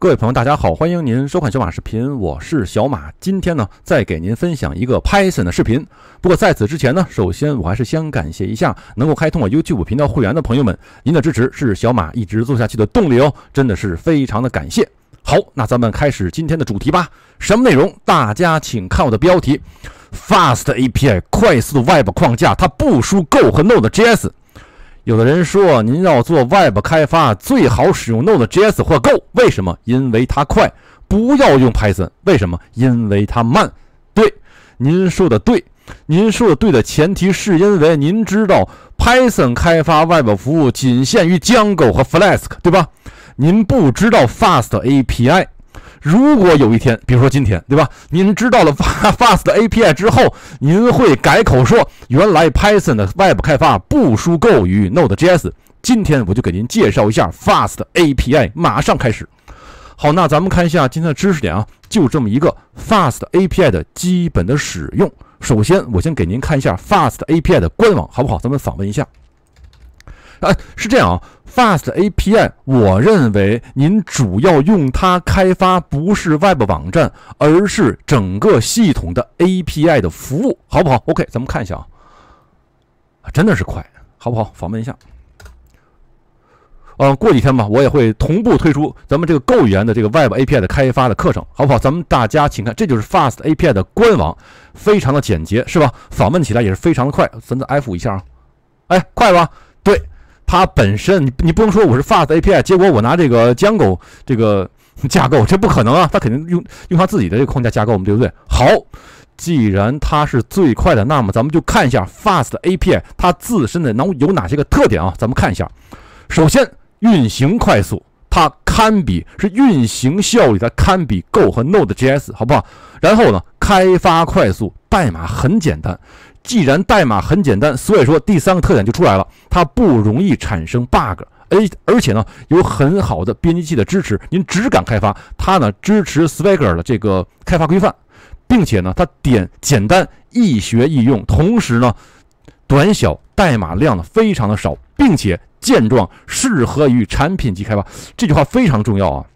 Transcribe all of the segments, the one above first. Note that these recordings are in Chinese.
各位朋友，大家好，欢迎您收看小马视频，我是小马。今天呢，再给您分享一个 Python 的视频。不过在此之前呢，首先我还是先感谢一下能够开通我 u b 五频道会员的朋友们，您的支持是小马一直做下去的动力哦，真的是非常的感谢。好，那咱们开始今天的主题吧。什么内容？大家请看我的标题：Fast API 快速的 Web 框架，它不输 Go 和 Node.js。有的人说，您要做 Web 开发，最好使用 Node.js 或 Go。为什么？因为它快。不要用 Python。为什么？因为它慢。对，您说的对。您说的对的前提是因为您知道 Python 开发 Web 服务仅限于 Django 和 Flask，对吧？您不知道 Fast API。如果有一天，比如说今天，对吧？您知道了 Fast API 之后，您会改口说，原来 Python 的 Web 开发不输够于 Node.js。今天我就给您介绍一下 Fast API，马上开始。好，那咱们看一下今天的知识点啊，就这么一个 Fast API 的基本的使用。首先，我先给您看一下 Fast API 的官网，好不好？咱们访问一下。啊，是这样啊。Fast API，我认为您主要用它开发不是 Web 网站，而是整个系统的 API 的服务，好不好？OK，咱们看一下啊，真的是快，好不好？访问一下，呃，过几天吧，我也会同步推出咱们这个 Go 语言的这个 Web API 的开发的课程，好不好？咱们大家请看，这就是 Fast API 的官网，非常的简洁，是吧？访问起来也是非常的快，咱再 F 一下啊，哎，快吧，对。它本身，你你不能说我是 fast API，结果我拿这个 Django 这个 架构，这不可能啊！它肯定用用它自己的这个框架架构嘛，对不对？好，既然它是最快的，那么咱们就看一下 fast API 它自身的能有哪些个特点啊？咱们看一下，首先运行快速，它堪比是运行效率，它堪比 Go 和 Node.js，好不好？然后呢，开发快速，代码很简单。既然代码很简单，所以说第三个特点就出来了，它不容易产生 bug，哎，而且呢有很好的编辑器的支持，您只敢开发它呢支持 Swagger 的这个开发规范，并且呢它点简单易学易用，同时呢短小代码量呢非常的少，并且健壮，适合于产品级开发。这句话非常重要啊。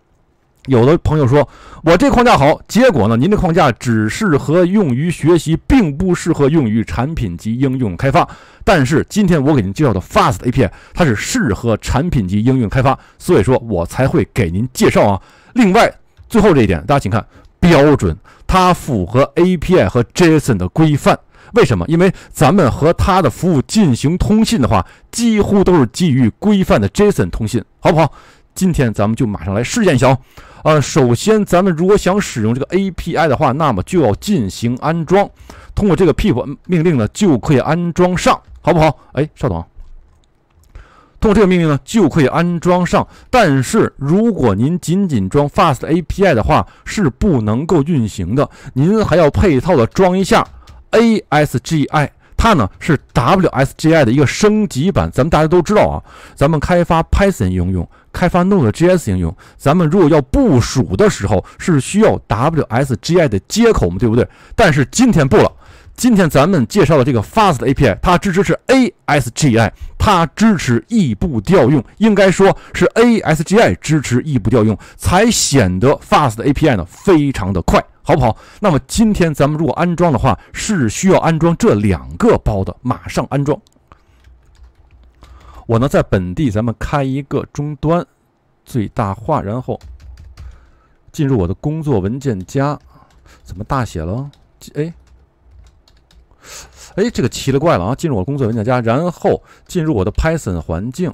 有的朋友说，我这框架好，结果呢？您的框架只适合用于学习，并不适合用于产品及应用开发。但是今天我给您介绍的 Fast API，它是适合产品及应用开发，所以说我才会给您介绍啊。另外，最后这一点，大家请看标准，它符合 API 和 JSON 的规范。为什么？因为咱们和它的服务进行通信的话，几乎都是基于规范的 JSON 通信，好不好？今天咱们就马上来试验一下哦。呃，首先，咱们如果想使用这个 API 的话，那么就要进行安装。通过这个 pip 命令呢，就可以安装上，好不好？哎，稍等，通过这个命令呢，就可以安装上。但是，如果您仅仅装 Fast API 的话，是不能够运行的。您还要配套的装一下 ASGI。它呢是 WSGI 的一个升级版，咱们大家都知道啊。咱们开发 Python 应用，开发 Node.js 应用，咱们如果要部署的时候是需要 WSGI 的接口嘛，对不对？但是今天不了。今天咱们介绍的这个 Fast API，它支持是 ASGI，它支持异步调用，应该说是 ASGI 支持异步调用，才显得 Fast API 呢非常的快，好不好？那么今天咱们如果安装的话，是需要安装这两个包的，马上安装。我呢在本地，咱们开一个终端，最大化，然后进入我的工作文件夹，怎么大写了？哎。哎，这个奇了怪了啊！进入我的工作文件夹，然后进入我的 Python 环境。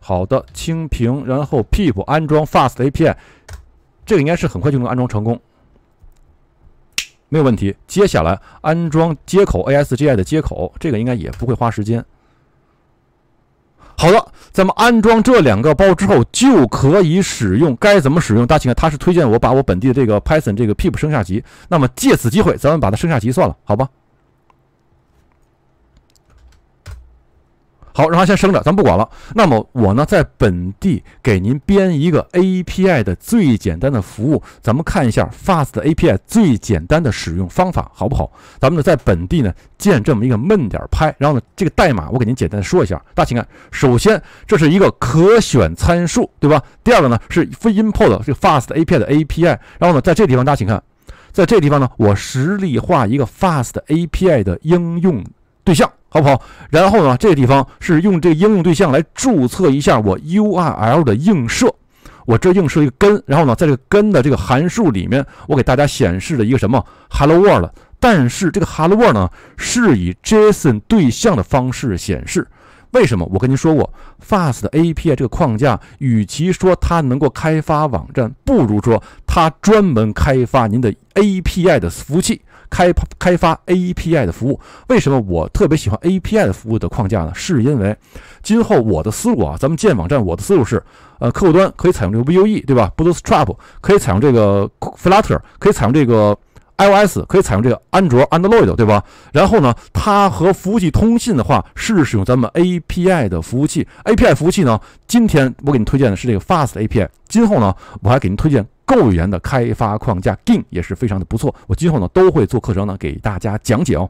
好的，清屏，然后 pip 安装 fastapi。这个应该是很快就能安装成功，没有问题。接下来安装接口 ASGI 的接口，这个应该也不会花时间。好了，咱们安装这两个包之后就可以使用。该怎么使用？大家请看，他是推荐我把我本地的这个 Python 这个 pip 升下级。那么借此机会，咱们把它升下级算了，好吧？好，让它先生着，咱不管了。那么我呢，在本地给您编一个 API 的最简单的服务，咱们看一下 Fast API 最简单的使用方法，好不好？咱们呢，在本地呢建这么一个闷点儿拍，然后呢，这个代码我给您简单说一下。大家请看，首先这是一个可选参数，对吧？第二个呢是 f r import 这个 Fast API 的 API，然后呢，在这地方大家请看，在这地方呢，我实例化一个 Fast API 的应用对象。好不好？然后呢，这个地方是用这个应用对象来注册一下我 URL 的映射。我这映射一个根，然后呢，在这个根的这个函数里面，我给大家显示了一个什么 Hello World。但是这个 Hello World 呢，是以 JSON 对象的方式显示。为什么？我跟您说过，Fast API 这个框架，与其说它能够开发网站，不如说它专门开发您的 API 的服务器。开开发 API 的服务，为什么我特别喜欢 API 的服务的框架呢？是因为今后我的思路啊，咱们建网站，我的思路是，呃，客户端可以采用这个 Vue，对吧？b o t Strap，可以采用这个 Flutter，可以采用这个 iOS，可以采用这个安卓、Android 的，对吧？然后呢，它和服务器通信的话，是使用咱们 API 的服务器。API 服务器呢，今天我给您推荐的是这个 FastAPI。今后呢，我还给您推荐。构员的开发框架 Gin 也是非常的不错，我今后呢都会做课程呢给大家讲解哦。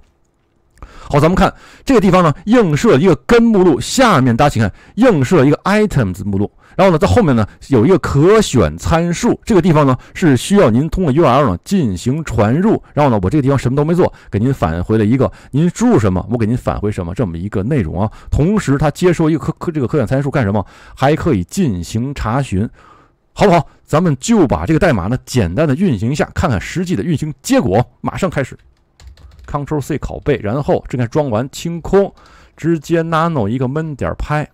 好，咱们看这个地方呢映射一个根目录，下面大家请看映射一个 items 目录，然后呢在后面呢有一个可选参数，这个地方呢是需要您通过 URL 呢进行传入，然后呢我这个地方什么都没做，给您返回了一个您输入什么我给您返回什么这么一个内容啊，同时它接收一个可可这个可选参数干什么？还可以进行查询。好不好？咱们就把这个代码呢简单的运行一下，看看实际的运行结果。马上开始 c t r l C，拷贝，然后这边装完清空，直接 Nano 一个闷点儿拍，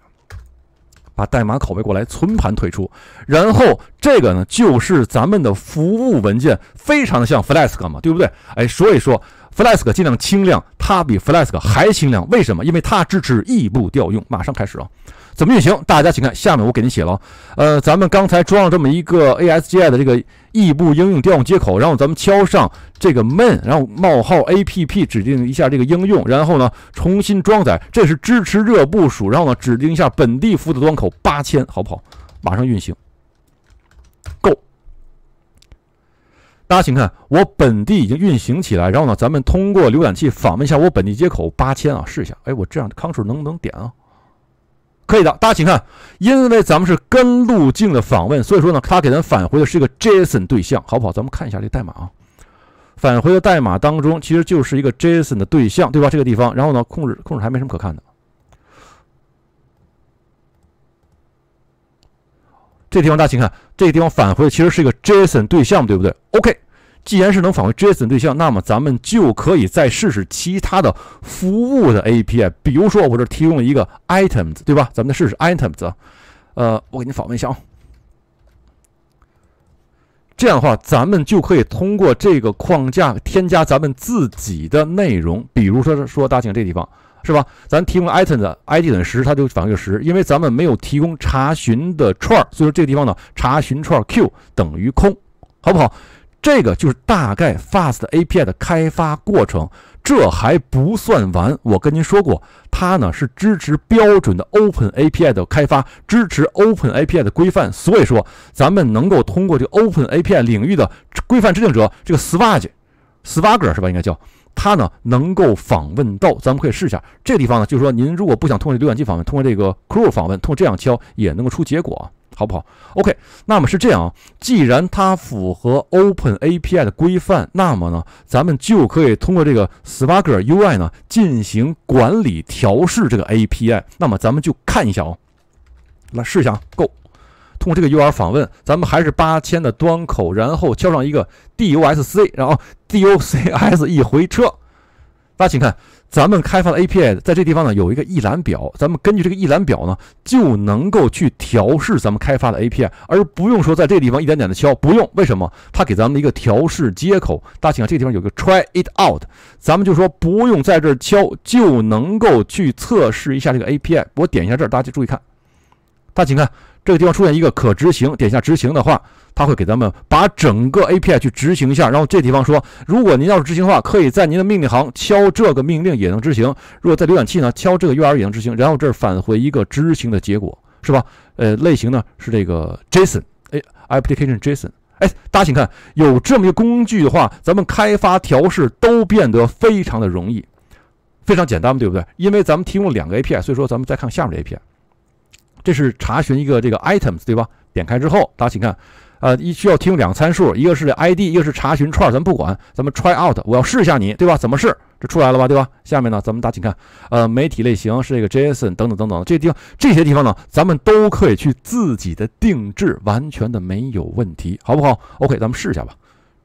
把代码拷贝过来，存盘退出。然后这个呢，就是咱们的服务文件，非常的像 Flask 嘛，对不对？哎，所以说 Flask 尽量轻量，它比 Flask 还轻量，为什么？因为它支持异步调用。马上开始啊！怎么运行？大家请看下面，我给您写了。呃，咱们刚才装了这么一个 ASGI 的这个异步应用调用接口，然后咱们敲上这个 main，然后冒号 app 指定一下这个应用，然后呢重新装载，这是支持热部署。然后呢指定一下本地服务的端口八千，好不好？马上运行。Go，大家请看，我本地已经运行起来。然后呢，咱们通过浏览器访问一下我本地接口八千啊，试一下。哎，我这样 Ctrl 能不能点啊？可以的，大家请看，因为咱们是跟路径的访问，所以说呢，它给咱返回的是一个 JSON 对象，好不好？咱们看一下这代码啊，返回的代码当中其实就是一个 JSON 的对象，对吧？这个地方，然后呢，控制控制台没什么可看的，这地方大家请看，这地方返回的其实是一个 JSON 对象，对不对？OK。既然是能返回 JSON 对象，那么咱们就可以再试试其他的服务的 API。比如说，我这提供了一个 items，对吧？咱们再试试 items，呃，我给你访问一下啊。这样的话，咱们就可以通过这个框架添加咱们自己的内容。比如说说，大庆这地方是吧？咱提供 i t e m s i d 等于十，它就返回十，因为咱们没有提供查询的串儿，所以说这个地方呢，查询串 q 等于空，好不好？这个就是大概 Fast API 的开发过程，这还不算完。我跟您说过，它呢是支持标准的 Open API 的开发，支持 Open API 的规范。所以说，咱们能够通过这个 Open API 领域的规范制定者这个 Swagger，Swagger 是吧？应该叫它呢，能够访问到。咱们可以试一下这个地方呢，就是说，您如果不想通过浏览器访问，通过这个 c u e w 访问，通过这样敲也能够出结果。好不好？OK，那么是这样啊，既然它符合 Open API 的规范，那么呢，咱们就可以通过这个 s p a r k e r UI 呢进行管理调试这个 API。那么咱们就看一下哦，来试一下，Go，通过这个 u r 访问，咱们还是八千的端口，然后敲上一个 D U S C，然后 D U C S 一回车，大家请看。咱们开发的 API，在这地方呢有一个一览表，咱们根据这个一览表呢就能够去调试咱们开发的 API，而不用说在这地方一点点的敲，不用为什么？他给咱们一个调试接口，大家请看这地方有个 Try It Out，咱们就说不用在这敲就能够去测试一下这个 API，我点一下这儿，大家注意看，大家请看。这个地方出现一个可执行，点下执行的话，它会给咱们把整个 API 去执行一下。然后这地方说，如果您要是执行的话，可以在您的命令行敲这个命令也能执行；如果在浏览器呢，敲这个 URL 也能执行。然后这儿返回一个执行的结果，是吧？呃，类型呢是这个 JSON，哎，application JSON，哎，大家请看，有这么一个工具的话，咱们开发调试都变得非常的容易，非常简单，对不对？因为咱们提供两个 API，所以说咱们再看下面的 API。这是查询一个这个 items 对吧？点开之后，大家请看，呃，一需要提供两个参数，一个是 ID，一个是查询串。咱们不管，咱们 try out，我要试一下你，对吧？怎么试？这出来了吧，对吧？下面呢，咱们大家请看，呃，媒体类型是这个 JSON 等等等等，这地方这些地方呢，咱们都可以去自己的定制，完全的没有问题，好不好？OK，咱们试一下吧，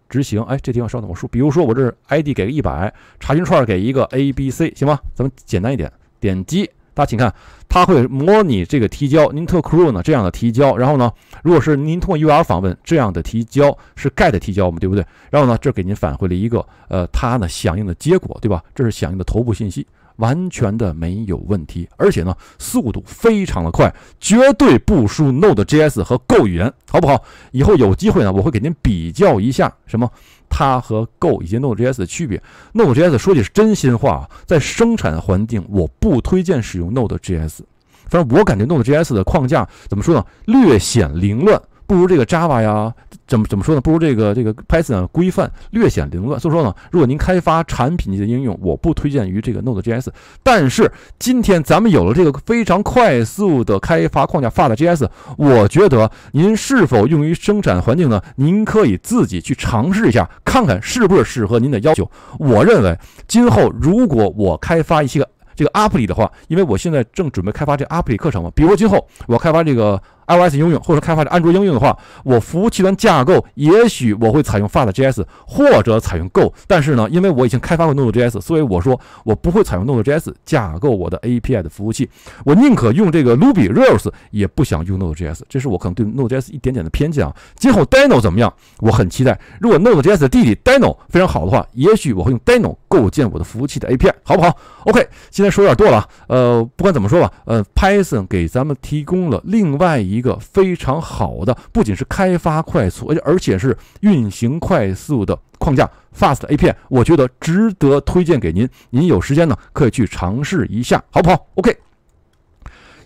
执行。哎，这地方稍等我说，比如说我这 ID 给个一百，查询串给一个 A B C，行吗？咱们简单一点，点击。大家请看，它会模拟这个提交，n i t e r c r r w 呢这样的提交，然后呢，如果是您通过 URL 访问这样的提交是 GET 提交嘛，对不对？然后呢，这给您返回了一个呃，它呢响应的结果，对吧？这是响应的头部信息。完全的没有问题，而且呢，速度非常的快，绝对不输 Node.js 和 Go 语言，好不好？以后有机会呢，我会给您比较一下，什么它和 Go 以及 Node.js 的区别。Node.js 说句真心话啊，在生产环境我不推荐使用 Node.js，反正我感觉 Node.js 的框架怎么说呢，略显凌乱。不如这个 Java 呀，怎么怎么说呢？不如这个这个 Python 规范略显凌乱。所以说呢，如果您开发产品级的应用，我不推荐于这个 Node.js。但是今天咱们有了这个非常快速的开发框架 Fast.js，我觉得您是否用于生产环境呢？您可以自己去尝试一下，看看是不是适合您的要求。我认为今后如果我开发一些个这个 App 里的话，因为我现在正准备开发这 App 里课程嘛，比如今后我开发这个。iOS 应用或者开发者安卓应用的话，我服务器端架构也许我会采用 Fast JS 或者采用 Go，但是呢，因为我已经开发过 Node JS，所以我说我不会采用 Node JS 架构我的 API 的服务器，我宁可用这个 Ruby Rails 也不想用 Node JS。这是我可能对 Node JS 一点点的偏见啊。今后 d i n o 怎么样？我很期待。如果 Node JS 的弟弟 d i n o 非常好的话，也许我会用 d i n o 构建我的服务器的 API，好不好？OK，今天说有点多了呃，不管怎么说吧，呃，Python 给咱们提供了另外一。一个非常好的，不仅是开发快速，而且而且是运行快速的框架 Fast API，我觉得值得推荐给您。您有时间呢，可以去尝试一下，好不好？OK。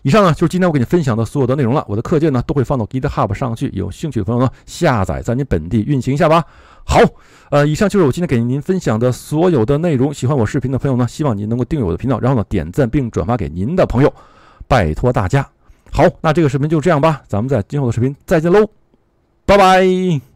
以上呢就是今天我给你分享的所有的内容了。我的课件呢都会放到 GitHub 上去，有兴趣的朋友呢下载在您本地运行一下吧。好，呃，以上就是我今天给您分享的所有的内容。喜欢我视频的朋友呢，希望您能够订阅我的频道，然后呢点赞并转发给您的朋友，拜托大家。好，那这个视频就这样吧，咱们在今后的视频再见喽，拜拜。